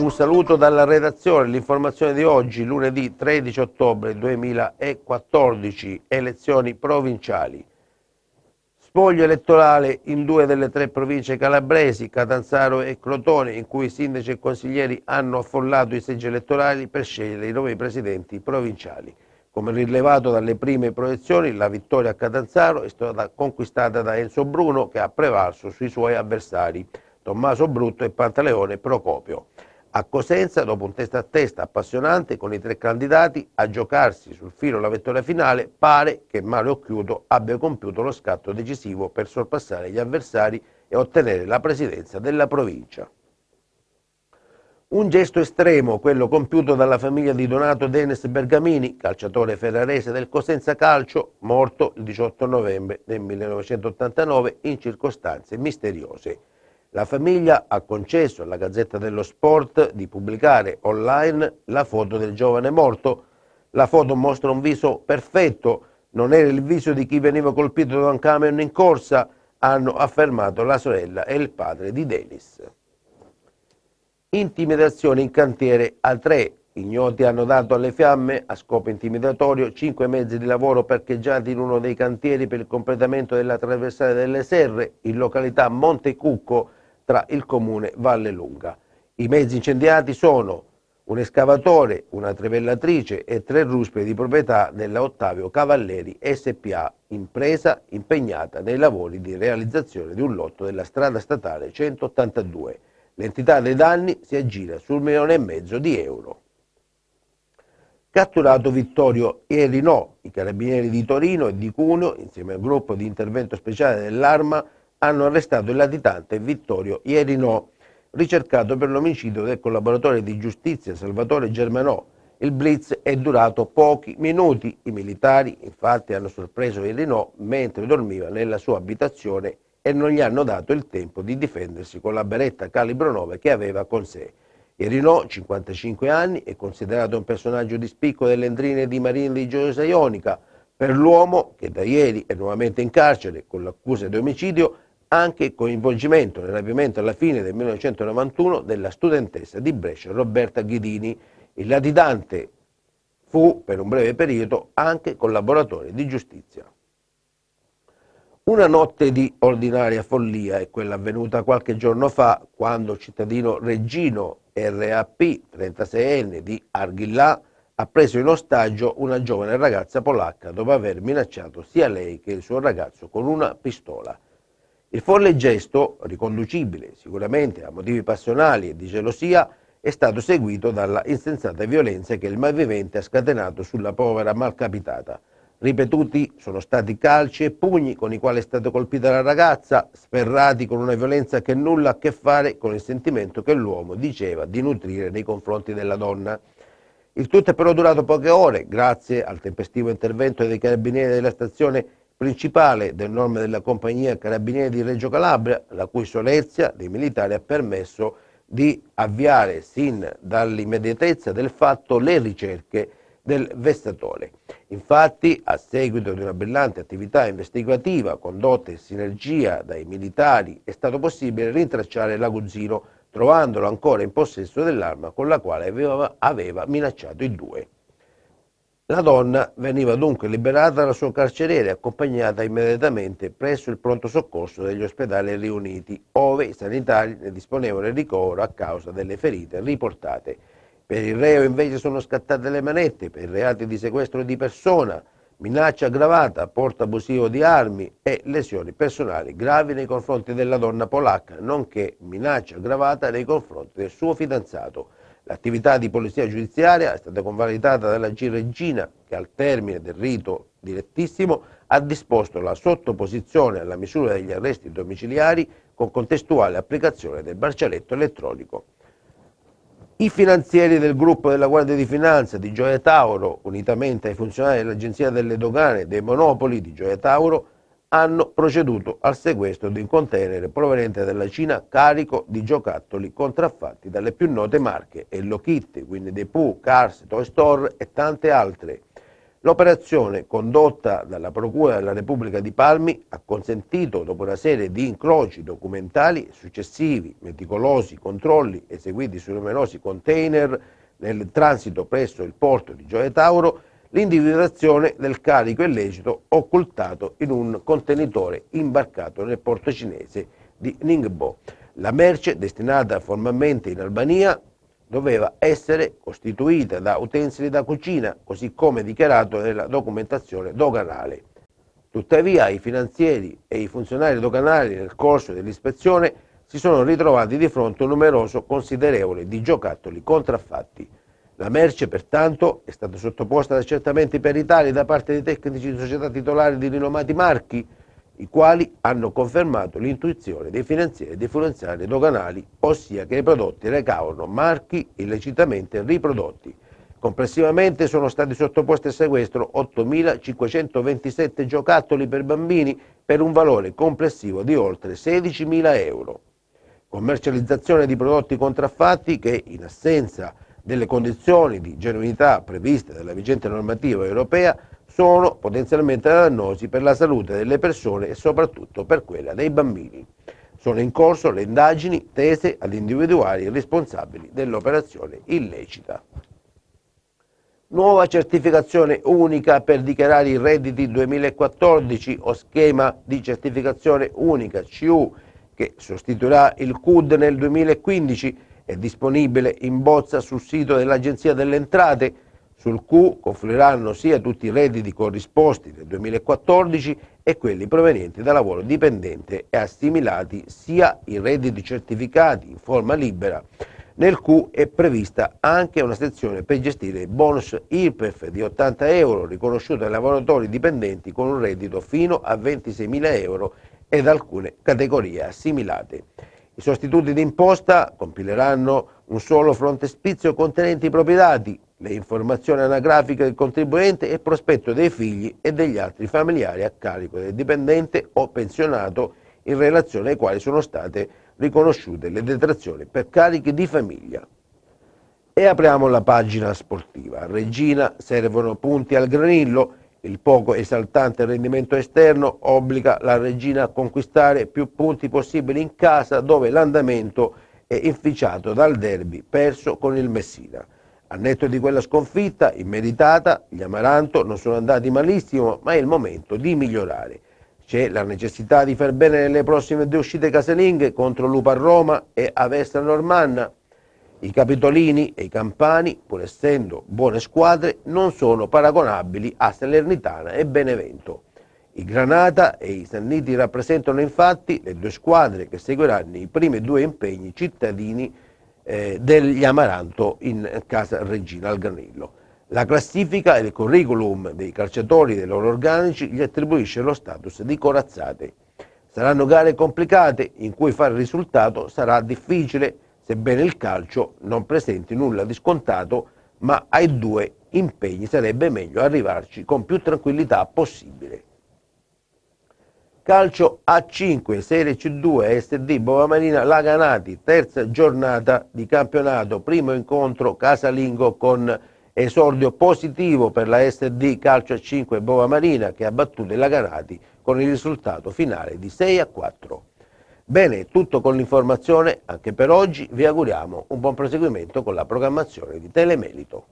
Un saluto dalla redazione, l'informazione di oggi, lunedì 13 ottobre 2014, elezioni provinciali. Spoglio elettorale in due delle tre province calabresi, Catanzaro e Crotone, in cui sindaci e consiglieri hanno affollato i seggi elettorali per scegliere i nuovi presidenti provinciali. Come rilevato dalle prime proiezioni, la vittoria a Catanzaro è stata conquistata da Enzo Bruno che ha prevalso sui suoi avversari, Tommaso Brutto e Pantaleone Procopio. A Cosenza, dopo un testa a testa appassionante con i tre candidati a giocarsi sul filo la vittoria finale, pare che Mario Occhiuto abbia compiuto lo scatto decisivo per sorpassare gli avversari e ottenere la presidenza della provincia. Un gesto estremo, quello compiuto dalla famiglia di Donato Denis Bergamini, calciatore ferrarese del Cosenza Calcio, morto il 18 novembre del 1989 in circostanze misteriose. La famiglia ha concesso alla Gazzetta dello Sport di pubblicare online la foto del giovane morto. La foto mostra un viso perfetto, non era il viso di chi veniva colpito da un camion in corsa, hanno affermato la sorella e il padre di Dennis. Intimidazione in cantiere a tre. Ignoti hanno dato alle fiamme, a scopo intimidatorio, cinque mezzi di lavoro parcheggiati in uno dei cantieri per il completamento della traversata delle serre in località Monte Cucco tra il comune Valle Lunga. I mezzi incendiati sono un escavatore, una trevellatrice e tre ruspe di proprietà della Ottavio Cavalleri SPA, impresa impegnata nei lavori di realizzazione di un lotto della strada statale 182. L'entità dei danni si aggira sul milione e mezzo di euro. Catturato Vittorio Erinò, i carabinieri di Torino e di Cuneo, insieme al gruppo di intervento speciale dell'Arma, hanno arrestato il latitante Vittorio Ierino, ricercato per l'omicidio del collaboratore di giustizia Salvatore Germanò. Il blitz è durato pochi minuti. I militari infatti hanno sorpreso Ierino mentre dormiva nella sua abitazione e non gli hanno dato il tempo di difendersi con la beretta calibro 9 che aveva con sé. Ierino, 55 anni, è considerato un personaggio di spicco delle endrine di Marina Ligiosa Ionica. Per l'uomo, che da ieri è nuovamente in carcere con l'accusa di omicidio, anche il coinvolgimento nell'avviamento alla fine del 1991 della studentessa di Brescia Roberta Ghidini. Il latitante fu per un breve periodo anche collaboratore di giustizia. Una notte di ordinaria follia è quella avvenuta qualche giorno fa quando il cittadino Reggino RAP, 36enne di Arghillà, ha preso in ostaggio una giovane ragazza polacca dopo aver minacciato sia lei che il suo ragazzo con una pistola. Il folle gesto, riconducibile sicuramente a motivi passionali e di gelosia, è stato seguito dalla insensata violenza che il malvivente ha scatenato sulla povera malcapitata. Ripetuti sono stati calci e pugni con i quali è stata colpita la ragazza, sferrati con una violenza che nulla ha a che fare con il sentimento che l'uomo diceva di nutrire nei confronti della donna. Il tutto è però durato poche ore, grazie al tempestivo intervento dei carabinieri della stazione principale del nome della compagnia Carabinieri di Reggio Calabria, la cui solerzia dei militari ha permesso di avviare sin dall'immediatezza del fatto le ricerche del vestatore. Infatti, a seguito di una brillante attività investigativa condotta in sinergia dai militari, è stato possibile rintracciare l'aguzzino, trovandolo ancora in possesso dell'arma con la quale aveva, aveva minacciato i due. La donna veniva dunque liberata dal suo carceriere e accompagnata immediatamente presso il pronto soccorso degli ospedali riuniti, ove i sanitari ne disponevano il ricovero a causa delle ferite riportate. Per il reo invece sono scattate le manette per i reati di sequestro di persona, minaccia aggravata, porto abusivo di armi e lesioni personali gravi nei confronti della donna polacca, nonché minaccia aggravata nei confronti del suo fidanzato. L'attività di polizia giudiziaria è stata convalidata dalla G Regina che al termine del rito direttissimo ha disposto la sottoposizione alla misura degli arresti domiciliari con contestuale applicazione del barcialetto elettronico. I finanzieri del gruppo della Guardia di Finanza di Gioia Tauro, unitamente ai funzionari dell'Agenzia delle Dogane e dei Monopoli di Gioia Tauro, hanno proceduto al sequestro di un container proveniente dalla Cina carico di giocattoli contraffatti dalle più note marche Hello Kitty, quindi The Pooh, Cars, Toy Store e tante altre. L'operazione condotta dalla Procura della Repubblica di Palmi ha consentito, dopo una serie di incroci documentali e successivi meticolosi controlli eseguiti su numerosi container nel transito presso il porto di Gioia Tauro, l'individuazione del carico illecito occultato in un contenitore imbarcato nel porto cinese di Ningbo. La merce, destinata formalmente in Albania, doveva essere costituita da utensili da cucina, così come dichiarato nella documentazione doganale. Tuttavia i finanzieri e i funzionari doganali nel corso dell'ispezione si sono ritrovati di fronte a un numeroso considerevole di giocattoli contraffatti. La merce, pertanto, è stata sottoposta ad accertamenti peritali da parte di tecnici di società titolari di rinomati marchi, i quali hanno confermato l'intuizione dei finanzieri e dei finanziari doganali, ossia che i prodotti recavano marchi illecitamente riprodotti. Complessivamente sono stati sottoposti a sequestro 8.527 giocattoli per bambini per un valore complessivo di oltre 16.000 euro. Commercializzazione di prodotti contraffatti che, in assenza di delle condizioni di genuinità previste dalla vigente normativa europea sono potenzialmente dannosi per la salute delle persone e soprattutto per quella dei bambini. Sono in corso le indagini tese ad individuare i responsabili dell'operazione illecita. Nuova certificazione unica per dichiarare i redditi 2014 o schema di certificazione unica CU che sostituirà il CUD nel 2015 è disponibile in bozza sul sito dell'Agenzia delle Entrate, sul cui confluiranno sia tutti i redditi corrisposti del 2014 e quelli provenienti da lavoro dipendente e assimilati sia i redditi certificati in forma libera. Nel cui è prevista anche una sezione per gestire il bonus IRPEF di 80 euro riconosciuto ai lavoratori dipendenti con un reddito fino a 26.000 euro ed alcune categorie assimilate. I sostituti d'imposta compileranno un solo frontespizio contenente i propri dati, le informazioni anagrafiche del contribuente e il prospetto dei figli e degli altri familiari a carico del dipendente o pensionato in relazione ai quali sono state riconosciute le detrazioni per carichi di famiglia. E apriamo la pagina sportiva. A Regina servono punti al granillo il poco esaltante rendimento esterno obbliga la regina a conquistare più punti possibili in casa dove l'andamento è inficiato dal derby perso con il Messina. A netto di quella sconfitta, immeritata, gli Amaranto non sono andati malissimo, ma è il momento di migliorare. C'è la necessità di far bene nelle prossime due uscite casalinghe contro Lupa Roma e Avesta Normanna, i capitolini e i campani, pur essendo buone squadre, non sono paragonabili a Salernitana e Benevento. I Granata e i Sanniti rappresentano infatti le due squadre che seguiranno i primi due impegni cittadini eh, degli Amaranto in casa Regina al Granillo. La classifica e il curriculum dei calciatori e dei loro organici gli attribuisce lo status di corazzate. Saranno gare complicate in cui fare risultato sarà difficile sebbene il calcio non presenti nulla di scontato, ma ai due impegni sarebbe meglio arrivarci con più tranquillità possibile. Calcio A5, Serie C2, SD Bova Marina, Laganati, terza giornata di campionato, primo incontro casalingo con esordio positivo per la SD Calcio A5 Bova Marina che ha battuto i Laganati con il risultato finale di 6 a 4. Bene, tutto con l'informazione anche per oggi, vi auguriamo un buon proseguimento con la programmazione di Telemelito.